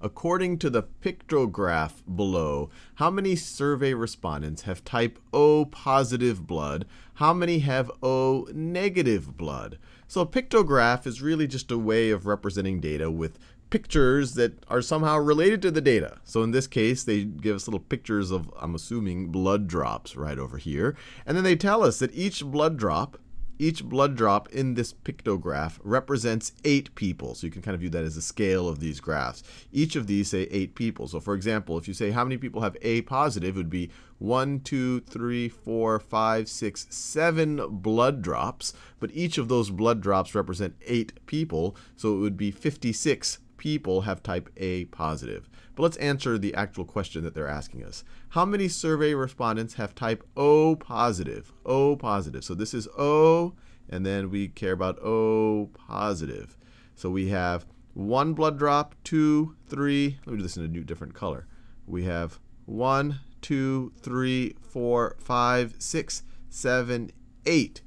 According to the pictograph below, how many survey respondents have type O positive blood? How many have O negative blood? So a pictograph is really just a way of representing data with pictures that are somehow related to the data. So in this case, they give us little pictures of, I'm assuming, blood drops right over here. And then they tell us that each blood drop each blood drop in this pictograph represents eight people. So you can kind of view that as a scale of these graphs. Each of these say eight people. So for example, if you say how many people have A positive, it would be one, two, three, four, five, six, seven blood drops. But each of those blood drops represent eight people. So it would be 56 people have type A positive. But let's answer the actual question that they're asking us. How many survey respondents have type O positive? O positive. So this is O, and then we care about O positive. So we have one blood drop, two, three. Let me do this in a new different color. We have one, two, three, four, five, six, seven, eight.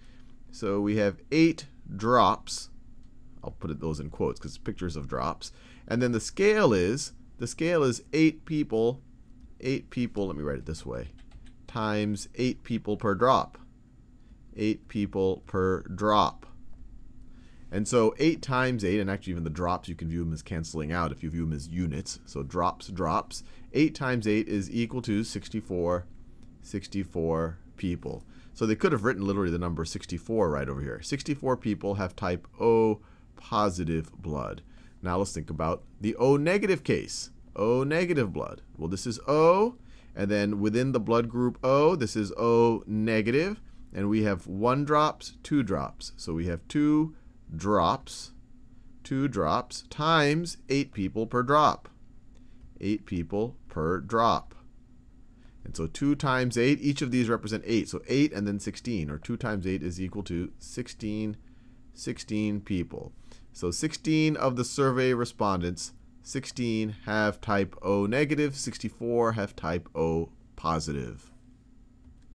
So we have eight drops I'll put those in quotes because pictures of drops. And then the scale is, the scale is 8 people, 8 people, let me write it this way, times 8 people per drop. 8 people per drop. And so 8 times 8, and actually even the drops, you can view them as canceling out if you view them as units. So drops, drops. 8 times 8 is equal to 64, 64 people. So they could have written literally the number 64 right over here. 64 people have type O positive blood. Now let's think about the O negative case. O negative blood. Well, this is O, and then within the blood group O, this is O negative, and we have one drops, two drops. So we have two drops, two drops times eight people per drop. Eight people per drop. And so 2 times 8, each of these represent 8. So 8 and then 16, or 2 times 8 is equal to 16, 16 people. So 16 of the survey respondents, 16 have type O negative, 64 have type O positive.